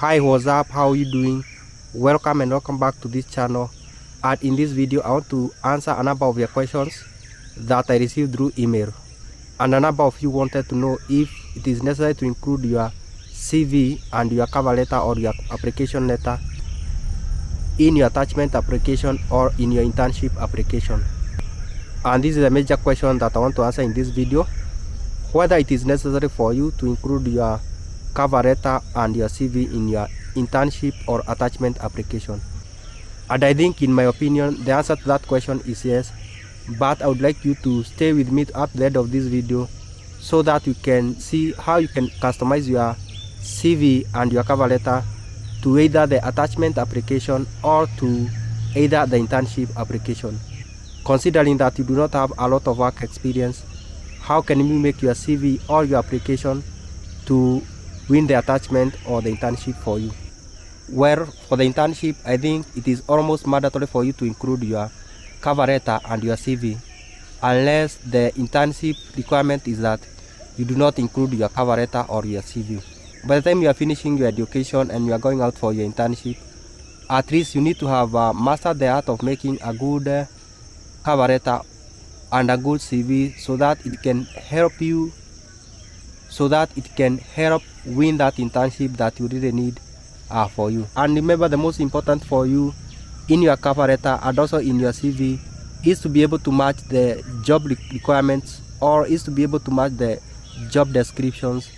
hi what's up how are you doing welcome and welcome back to this channel and in this video i want to answer a number of your questions that i received through email and a number of you wanted to know if it is necessary to include your cv and your cover letter or your application letter in your attachment application or in your internship application and this is a major question that i want to answer in this video whether it is necessary for you to include your letter and your CV in your internship or attachment application? And I think, in my opinion, the answer to that question is yes. But I would like you to stay with me up the end of this video so that you can see how you can customize your CV and your cover letter to either the attachment application or to either the internship application. Considering that you do not have a lot of work experience, how can you make your CV or your application to win the attachment or the internship for you. Where for the internship, I think it is almost mandatory for you to include your cover letter and your CV, unless the internship requirement is that you do not include your cover letter or your CV. By the time you are finishing your education and you are going out for your internship, at least you need to have uh, mastered the art of making a good uh, cover letter and a good CV so that it can help you so that it can help win that internship that you really need uh, for you. And remember the most important for you in your cover letter and also in your CV is to be able to match the job requirements or is to be able to match the job descriptions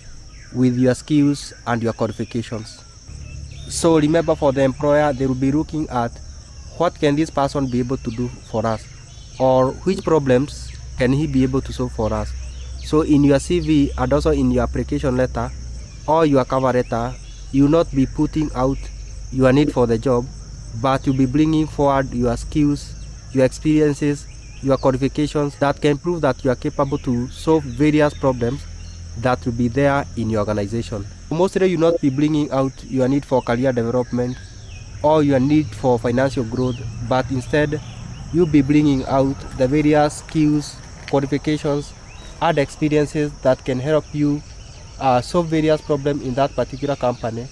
with your skills and your qualifications. So remember for the employer, they will be looking at what can this person be able to do for us or which problems can he be able to solve for us so in your CV and also in your application letter or your cover letter, you will not be putting out your need for the job, but you will be bringing forward your skills, your experiences, your qualifications that can prove that you are capable to solve various problems that will be there in your organization. Mostly you will not be bringing out your need for career development or your need for financial growth, but instead you will be bringing out the various skills, qualifications, add experiences that can help you uh, solve various problems in that particular company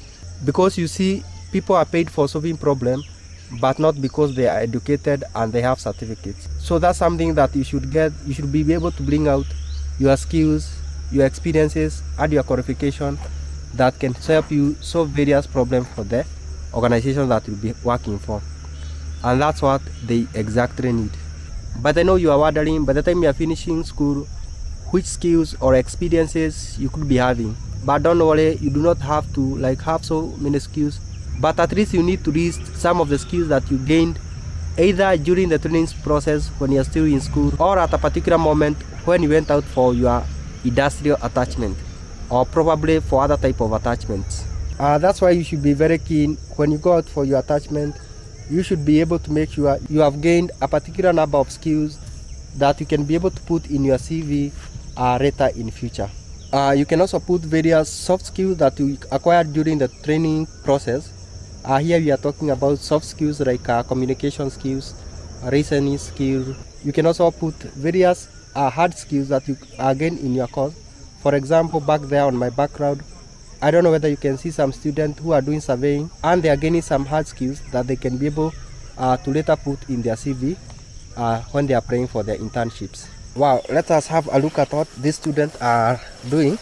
because you see people are paid for solving problems but not because they are educated and they have certificates so that's something that you should get you should be able to bring out your skills your experiences add your qualification that can help you solve various problems for the organization that you'll be working for and that's what they exactly need but i know you are wondering by the time you are finishing school which skills or experiences you could be having but don't worry you do not have to like have so many skills but at least you need to list some of the skills that you gained either during the training process when you're still in school or at a particular moment when you went out for your industrial attachment or probably for other type of attachments uh, that's why you should be very keen when you go out for your attachment you should be able to make sure you have gained a particular number of skills that you can be able to put in your cv uh, later in future. Uh, you can also put various soft skills that you acquired during the training process. Uh, here we are talking about soft skills like uh, communication skills, uh, reasoning skills. You can also put various uh, hard skills that you uh, gain in your course. For example, back there on my background, I don't know whether you can see some students who are doing surveying and they are gaining some hard skills that they can be able to later put in their CV when they are applying for their internships wow let us have a look at what these students are doing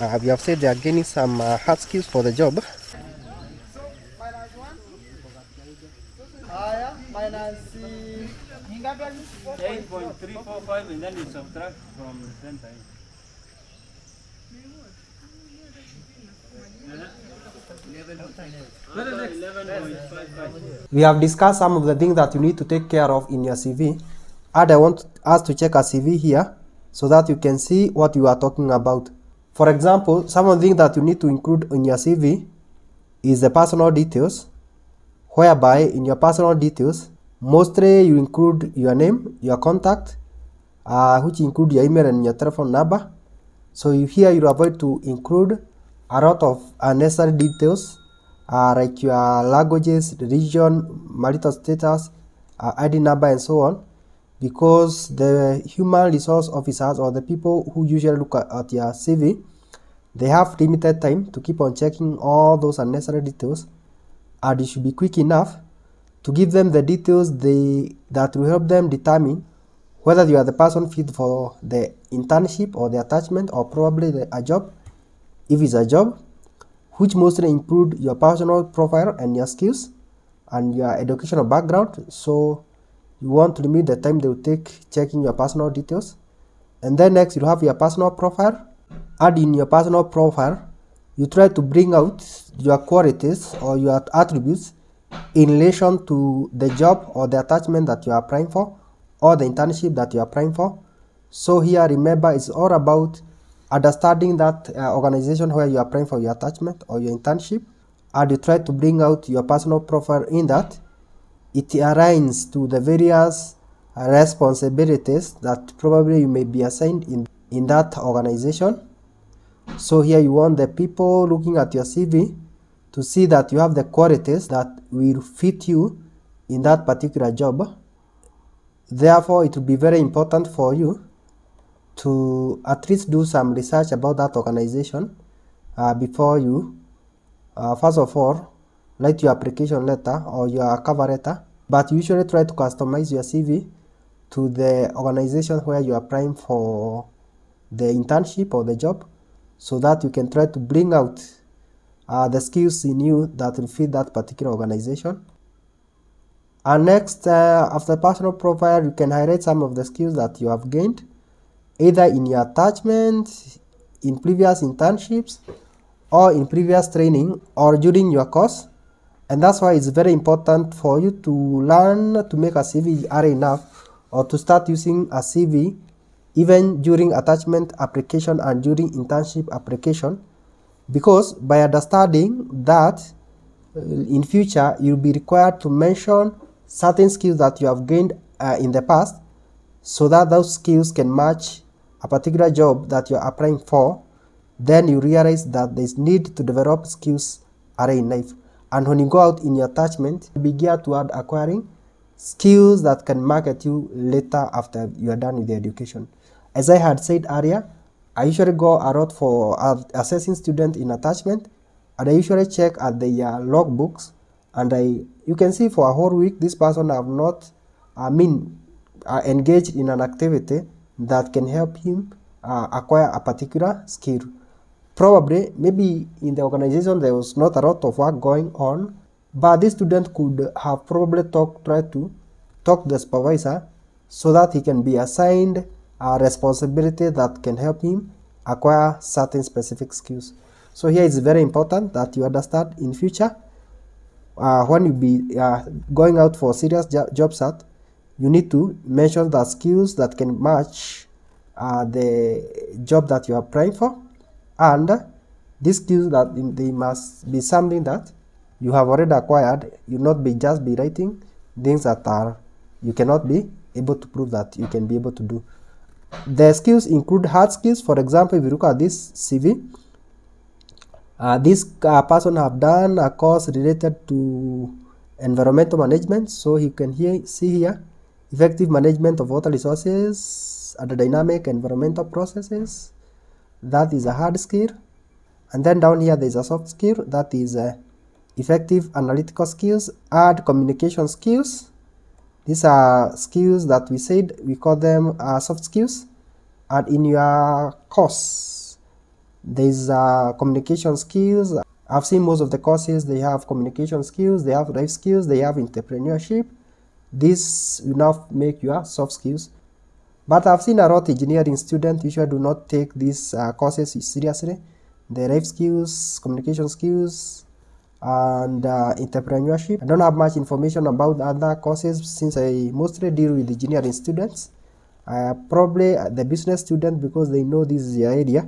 uh, we have said they are gaining some uh, hard skills for the job Eight point three four five, and then you subtract from the We have discussed some of the things that you need to take care of in your CV. And I want us to check a CV here so that you can see what you are talking about. For example, some of the things that you need to include in your CV is the personal details, whereby in your personal details, mostly you include your name, your contact, uh, which include your email and your telephone number. So you, here you avoid to include a lot of unnecessary details uh, like your languages, religion, marital status, uh, ID number, and so on. because the human resource officers or the people who usually look at, at your CV, they have limited time to keep on checking all those unnecessary details and it should be quick enough to give them the details they, that will help them determine whether you are the person fit for the internship or the attachment or probably the, a job, if it's a job, which mostly include your personal profile and your skills and your educational background. So you want to limit the time they will take checking your personal details and then next you have your personal profile add in your personal profile you try to bring out your qualities or your attributes in relation to the job or the attachment that you are applying for or the internship that you are applying for so here remember it's all about understanding that uh, organization where you are applying for your attachment or your internship and you try to bring out your personal profile in that it aligns to the various responsibilities that probably you may be assigned in, in that organization. So here you want the people looking at your CV to see that you have the qualities that will fit you in that particular job. Therefore, it will be very important for you to at least do some research about that organization uh, before you, uh, first of all, write your application letter or your cover letter but usually try to customize your CV to the organization where you are applying for the internship or the job so that you can try to bring out uh, the skills in you that will fit that particular organization. And next, uh, after personal profile, you can highlight some of the skills that you have gained, either in your attachment, in previous internships, or in previous training, or during your course and that's why it's very important for you to learn to make a CV array enough or to start using a CV even during attachment application and during internship application because by understanding that uh, in future you'll be required to mention certain skills that you have gained uh, in the past so that those skills can match a particular job that you're applying for then you realize that there's need to develop skills are in life And when you go out in your attachment, you begin toward acquiring skills that can market you later after you are done with the education. As I had said earlier, I usually go a lot for assessing student in attachment and I usually check at their uh, logbooks and I you can see for a whole week this person have not I mean uh, engaged in an activity that can help him uh, acquire a particular skill. Probably, maybe in the organization there was not a lot of work going on, but this student could have probably talk, tried to talk to the supervisor so that he can be assigned a responsibility that can help him acquire certain specific skills. So here it's very important that you understand in future uh, when you be uh, going out for serious jo job search, you need to mention the skills that can match uh, the job that you are applying for and this gives that they must be something that you have already acquired you not be just be writing things that are you cannot be able to prove that you can be able to do the skills include hard skills for example if you look at this cv uh, this uh, person have done a course related to environmental management so you can here see here effective management of water resources the dynamic environmental processes that is a hard skill and then down here there is a soft skill that is uh, effective analytical skills hard communication skills these are skills that we said we call them uh, soft skills and in your course there's uh, communication skills i've seen most of the courses they have communication skills they have life skills they have entrepreneurship this will now make your soft skills but I've seen a lot of engineering students usually do not take these uh, courses seriously. The life skills, communication skills, and uh, entrepreneurship. I don't have much information about other courses since I mostly deal with engineering students. Uh, probably the business students because they know this is your area.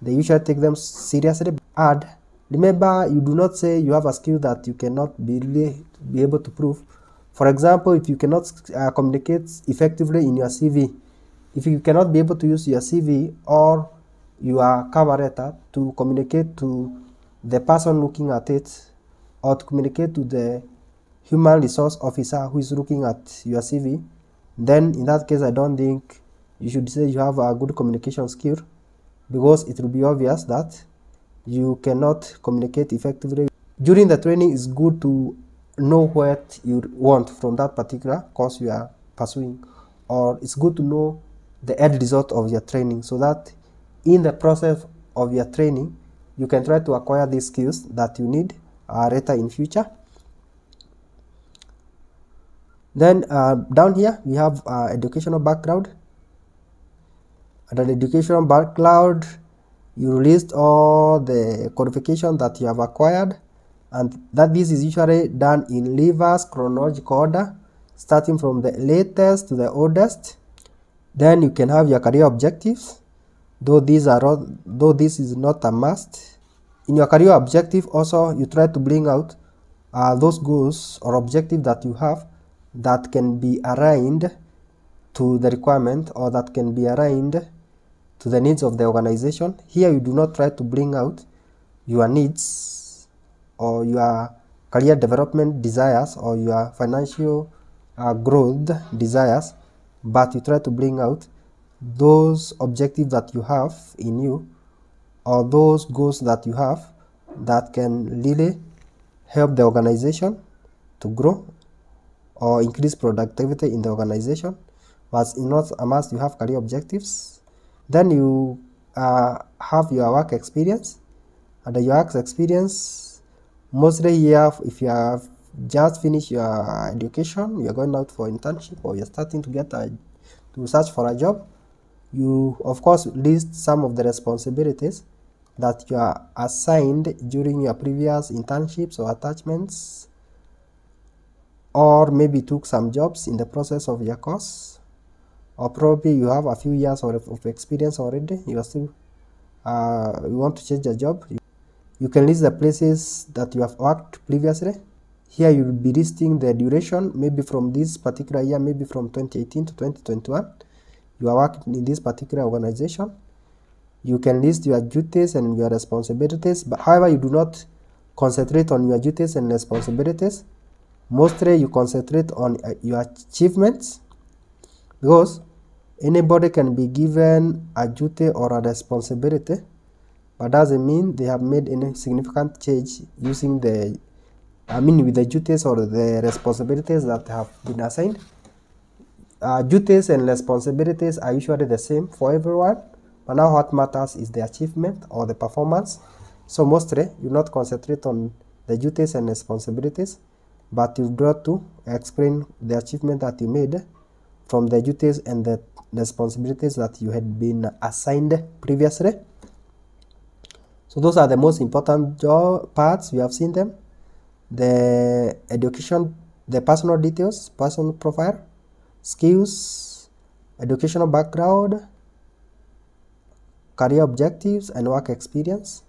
They usually take them seriously. And remember, you do not say you have a skill that you cannot be, be able to prove. For example, if you cannot uh, communicate effectively in your CV, if you cannot be able to use your CV or your cover letter to communicate to the person looking at it or to communicate to the human resource officer who is looking at your CV, then in that case, I don't think you should say you have a good communication skill because it will be obvious that you cannot communicate effectively. During the training, it's good to know what you want from that particular course you are pursuing, or it's good to know the end result of your training so that in the process of your training you can try to acquire these skills that you need uh, later in future then uh, down here we have uh, educational background under the educational background you list all the qualification that you have acquired and that this is usually done in reverse chronological order starting from the latest to the oldest then you can have your career objectives, though these are all, though this is not a must. In your career objective, also you try to bring out uh, those goals or objective that you have that can be aligned to the requirement or that can be aligned to the needs of the organization. Here you do not try to bring out your needs or your career development desires or your financial uh, growth desires but you try to bring out those objectives that you have in you or those goals that you have that can really help the organization to grow or increase productivity in the organization but in not a must you have career objectives then you uh, have your work experience and your work experience mostly here if you have just finish your education you're going out for internship or you're starting to get a to search for a job you of course list some of the responsibilities that you are assigned during your previous internships or attachments or maybe took some jobs in the process of your course or probably you have a few years of experience already you are still uh, you want to change the job you can list the places that you have worked previously here you will be listing the duration maybe from this particular year maybe from 2018 to 2021 you are working in this particular organization you can list your duties and your responsibilities but however you do not concentrate on your duties and responsibilities mostly you concentrate on uh, your achievements because anybody can be given a duty or a responsibility but doesn't mean they have made any significant change using the I mean with the duties or the responsibilities that have been assigned. Uh, duties and responsibilities are usually the same for everyone, but now what matters is the achievement or the performance. So mostly you not concentrate on the duties and responsibilities, but you draw to explain the achievement that you made from the duties and the responsibilities that you had been assigned previously. So those are the most important job parts, we have seen them the education the personal details personal profile skills educational background career objectives and work experience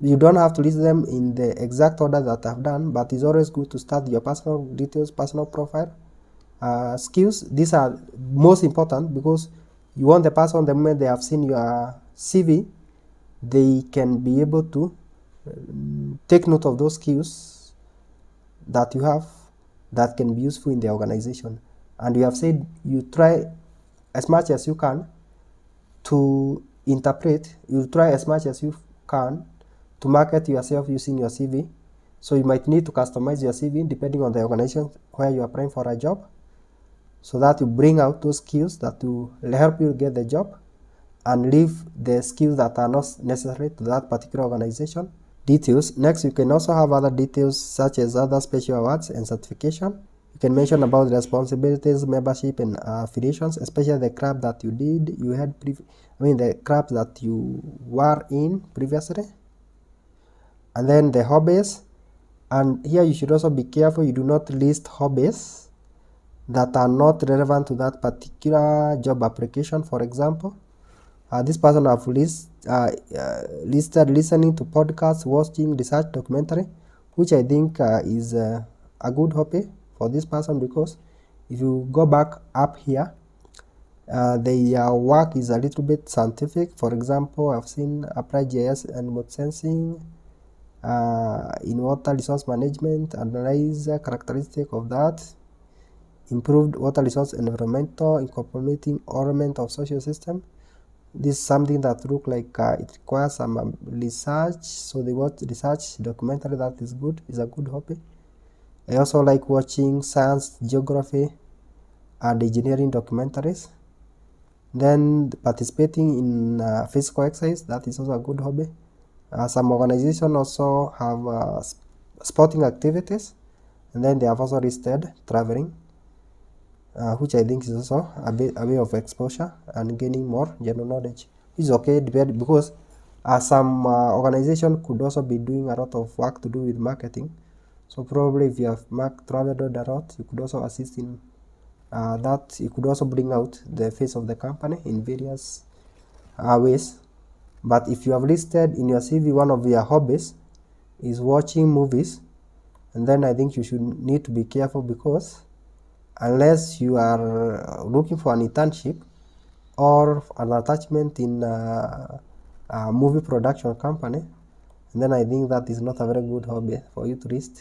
you don't have to list them in the exact order that I've done but it's always good to start your personal details personal profile uh, skills these are most important because you want the person the moment they have seen your CV they can be able to um, take note of those skills that you have that can be useful in the organization and you have said you try as much as you can to interpret you try as much as you can to market yourself using your cv so you might need to customize your cv depending on the organization where you are applying for a job so that you bring out those skills that will help you get the job and leave the skills that are not necessary to that particular organization details. Next, you can also have other details such as other special awards and certification. You can mention about responsibilities, membership, and affiliations, especially the club that you did, you had, I mean, the club that you were in previously. And then the hobbies. And here you should also be careful you do not list hobbies that are not relevant to that particular job application, for example. Uh, this person have list, uh, uh, listed listening to podcasts, watching research documentary, which I think uh, is uh, a good hobby for this person because if you go back up here, uh, their work is a little bit scientific. For example, I've seen applied GIS and remote sensing in water resource management, analyze characteristic of that, improved water resource environmental, incorporating element of social system, this is something that look like uh, it requires some um, research so they watch research documentary that is good is a good hobby i also like watching science geography and engineering documentaries then participating in uh, physical exercise that is also a good hobby uh, some organization also have uh, sporting activities and then they have also listed traveling uh, which I think is also a, bit, a way of exposure and gaining more general knowledge is okay because uh, some uh, organization could also be doing a lot of work to do with marketing so probably if you have mark traveled a lot, you could also assist in uh, that you could also bring out the face of the company in various uh, ways but if you have listed in your cv one of your hobbies is watching movies and then i think you should need to be careful because unless you are uh, looking for an internship or an attachment in a, a movie production company then I think that is not a very good hobby for you to list.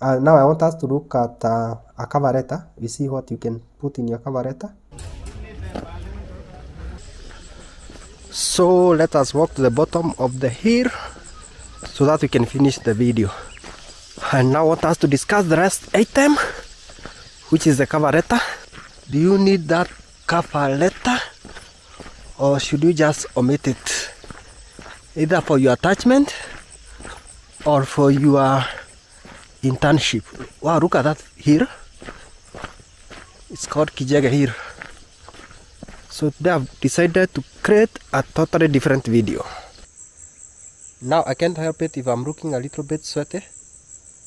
Uh, now I want us to look at uh, a cover letter. We see what you can put in your cover letter. So let us walk to the bottom of the hill so that we can finish the video. And now I want us to discuss the last item which is the cover letter do you need that cover letter or should you just omit it either for your attachment or for your internship wow look at that here it's called Kijega here so today I've decided to create a totally different video now I can't help it if I'm looking a little bit sweaty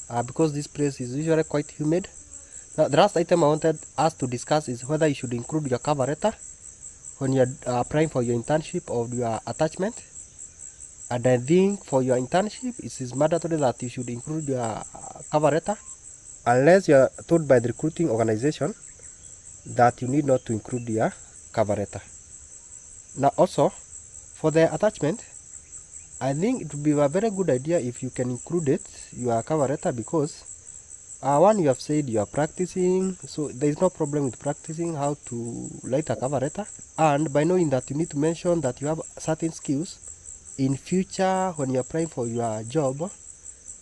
uh, because this place is usually quite humid now, the last item I wanted us to discuss is whether you should include your cover letter when you're uh, applying for your internship or your attachment. And I think for your internship, it is mandatory that you should include your uh, cover letter unless you are told by the recruiting organization that you need not to include your cover letter. Now also, for the attachment, I think it would be a very good idea if you can include it, your cover letter, because uh, one you have said you are practicing so there is no problem with practicing how to write a cover letter and by knowing that you need to mention that you have certain skills in future when you're applying for your job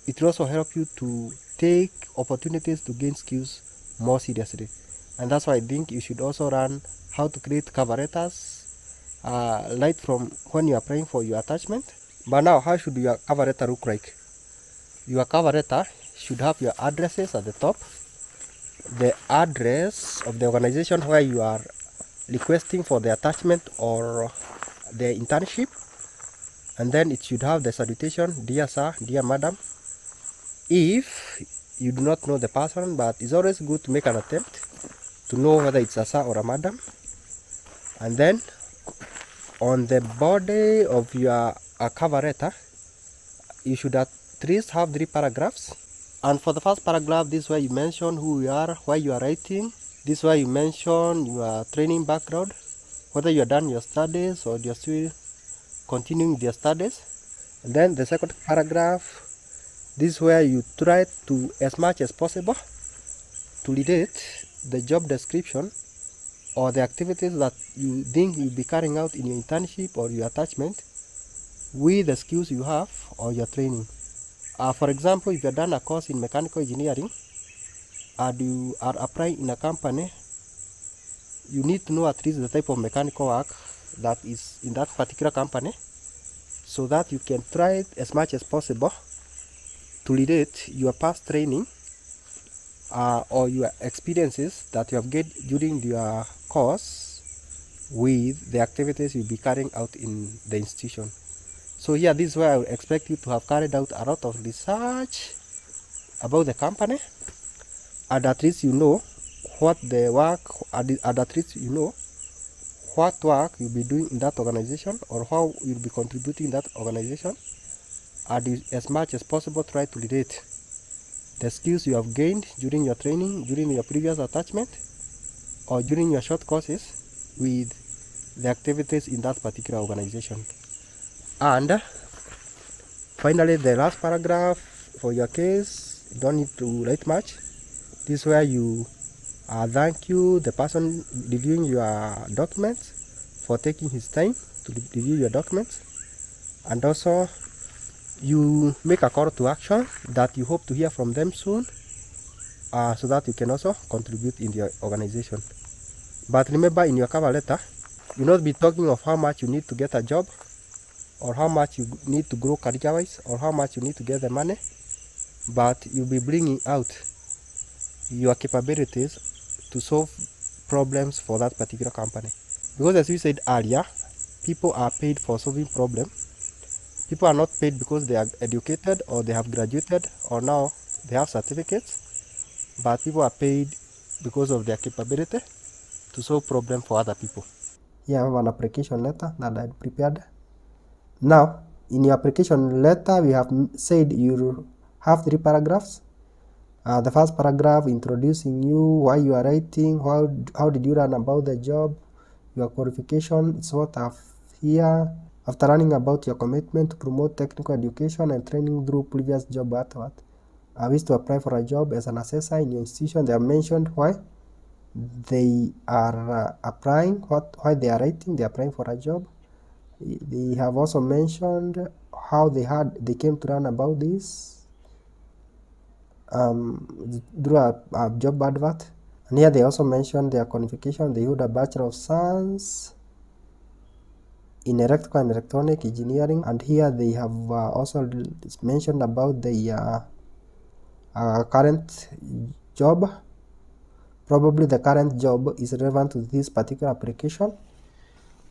it will also help you to take opportunities to gain skills more seriously and that's why i think you should also learn how to create cover letters uh, from when you're applying for your attachment but now how should your cover letter look like your cover letter should have your addresses at the top the address of the organization where you are requesting for the attachment or the internship and then it should have the salutation dear sir dear madam if you do not know the person but it's always good to make an attempt to know whether it's a sir or a madam and then on the body of your cover letter you should at least have three paragraphs and for the first paragraph this is where you mention who you are why you are writing this is where you mention your training background whether you are done your studies or you're still continuing your studies and then the second paragraph this is where you try to as much as possible to relate the job description or the activities that you think you'll be carrying out in your internship or your attachment with the skills you have or your training uh, for example, if you've done a course in mechanical engineering and uh, you are applying in a company, you need to know at least the type of mechanical work that is in that particular company so that you can try as much as possible to relate your past training uh, or your experiences that you have gained during your course with the activities you'll be carrying out in the institution. So here this is where I would expect you to have carried out a lot of research about the company and at least you know what the work and at least you know what work you'll be doing in that organization or how you'll be contributing in that organization and as much as possible try to relate the skills you have gained during your training during your previous attachment or during your short courses with the activities in that particular organization and finally the last paragraph for your case you don't need to write much this is where you uh, thank you the person reviewing your documents for taking his time to review your documents and also you make a call to action that you hope to hear from them soon uh, so that you can also contribute in the organization but remember in your cover letter you not be talking of how much you need to get a job or how much you need to grow career wise or how much you need to get the money but you'll be bringing out your capabilities to solve problems for that particular company because as we said earlier people are paid for solving problems people are not paid because they are educated or they have graduated or now they have certificates but people are paid because of their capability to solve problems for other people here I have an application letter that I prepared Now, in your application letter, we have said you have three paragraphs. Uh, the first paragraph introducing you, why you are writing, how, how did you learn about the job, your qualification, it's what I've here. After learning about your commitment to promote technical education and training through previous job at what, I wish to apply for a job as an assessor in your institution. They have mentioned why they are uh, applying, what, why they are writing, they are applying for a job they have also mentioned how they had they came to learn about this um, through a, a job advert and here they also mentioned their qualification they hold a bachelor of science in electrical and electronic engineering and here they have uh, also mentioned about the uh, uh, current job probably the current job is relevant to this particular application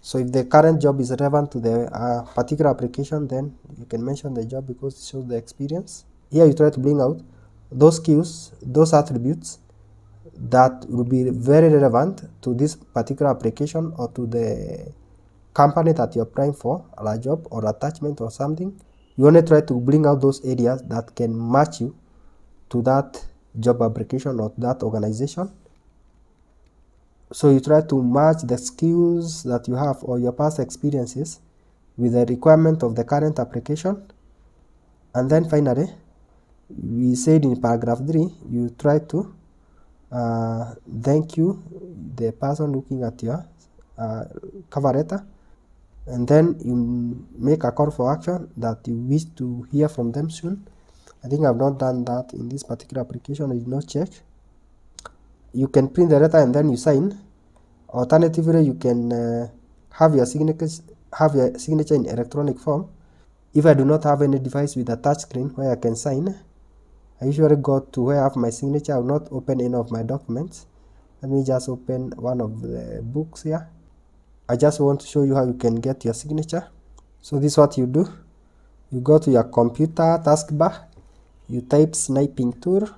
so if the current job is relevant to the uh, particular application then you can mention the job because it shows the experience here you try to bring out those skills those attributes that will be very relevant to this particular application or to the company that you're applying for a job or attachment or something you want to try to bring out those areas that can match you to that job application or that organization so you try to match the skills that you have or your past experiences with the requirement of the current application and then finally we said in paragraph 3 you try to uh, thank you the person looking at your uh, cover letter and then you make a call for action that you wish to hear from them soon i think i've not done that in this particular application i did not check you can print the letter and then you sign. Alternatively, you can uh, have your signature have your signature in electronic form. If I do not have any device with a touch screen where I can sign, I usually go to where I have my signature. I will not open any of my documents. Let me just open one of the books here. I just want to show you how you can get your signature. So this is what you do. You go to your computer taskbar. You type sniping tool.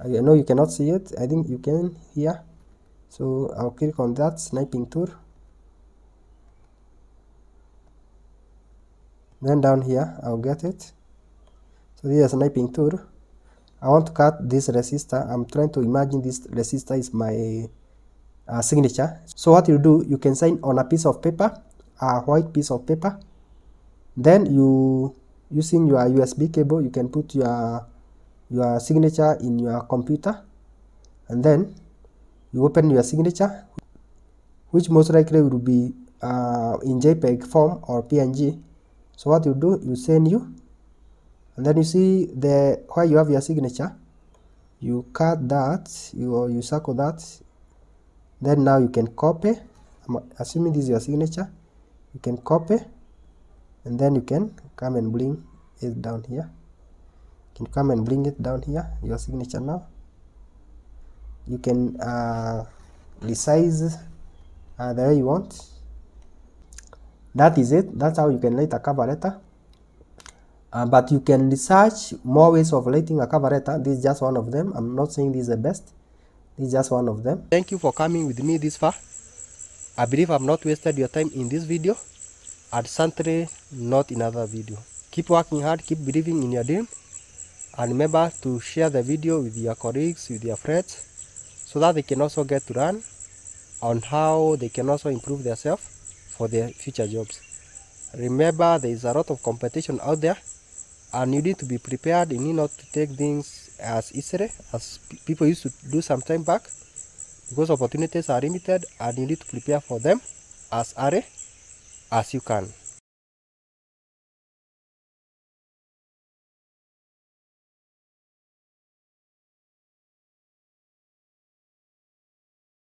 I know you cannot see it I think you can here so I'll click on that sniping tool then down here I'll get it so this is sniping tool I want to cut this resistor I'm trying to imagine this resistor is my uh, signature so what you do you can sign on a piece of paper a white piece of paper then you using your USB cable you can put your your signature in your computer and then you open your signature which most likely will be uh, in JPEG form or PNG so what you do you send you and then you see the where you have your signature you cut that you or you circle that then now you can copy I'm assuming this is your signature you can copy and then you can come and bring it down here can come and bring it down here your signature now you can uh, resize uh, the way you want that is it that's how you can write a cover letter uh, but you can research more ways of writing a cover letter this is just one of them i'm not saying this is the best this is just one of them thank you for coming with me this far i believe i've not wasted your time in this video at santre not in other video keep working hard keep believing in your dream and remember to share the video with your colleagues with your friends so that they can also get to learn on how they can also improve themselves for their future jobs remember there is a lot of competition out there and you need to be prepared you need not to take things as easily as people used to do some time back because opportunities are limited and you need to prepare for them as early as you can